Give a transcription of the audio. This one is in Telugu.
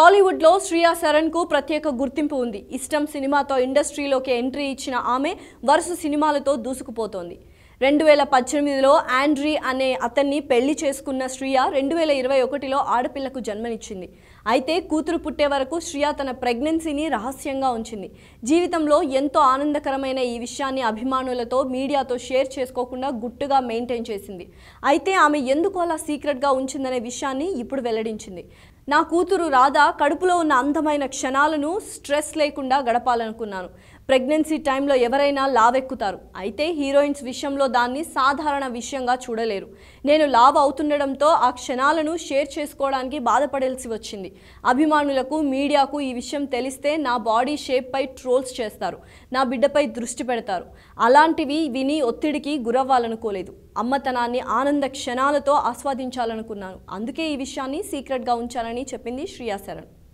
టాలీవుడ్లో శ్రియా శరణ్కు ప్రత్యేక గుర్తింపు ఉంది ఇష్టం సినిమాతో ఇండస్ట్రీలోకి ఎంట్రీ ఇచ్చిన ఆమె వరుస సినిమాలతో దూసుకుపోతోంది రెండు వేల పద్దెనిమిదిలో ఆండ్రీ అనే అతన్ని పెళ్లి చేసుకున్న శ్రియా రెండు వేల ఇరవై ఒకటిలో ఆడపిల్లకు జన్మనిచ్చింది అయితే కూతురు పుట్టే వరకు శ్రియా తన ప్రెగ్నెన్సీని రహస్యంగా ఉంచింది జీవితంలో ఎంతో ఆనందకరమైన ఈ విషయాన్ని అభిమానులతో మీడియాతో షేర్ చేసుకోకుండా గుట్టుగా మెయింటైన్ చేసింది అయితే ఆమె ఎందుకు అలా సీక్రెట్గా ఉంచిందనే విషయాన్ని ఇప్పుడు వెల్లడించింది నా కూతురు రాధా కడుపులో ఉన్న అందమైన క్షణాలను స్ట్రెస్ లేకుండా గడపాలనుకున్నాను ప్రెగ్నెన్సీ టైంలో ఎవరైనా లావెక్కుతారు అయితే హీరోయిన్స్ విషయంలో దాన్ని సాధారణ విషయంగా చూడలేరు నేను లావ్ అవుతుండడంతో ఆ క్షణాలను షేర్ చేసుకోవడానికి బాధపడాల్సి వచ్చింది అభిమానులకు మీడియాకు ఈ విషయం తెలిస్తే నా బాడీ షేప్పై ట్రోల్స్ చేస్తారు నా బిడ్డపై దృష్టి పెడతారు అలాంటివి విని ఒత్తిడికి గురవ్వాలనుకోలేదు అమ్మతనాన్ని ఆనంద క్షణాలతో ఆస్వాదించాలనుకున్నాను అందుకే ఈ విషయాన్ని సీక్రెట్గా ఉంచాలని చెప్పింది శ్రీయాశరణ్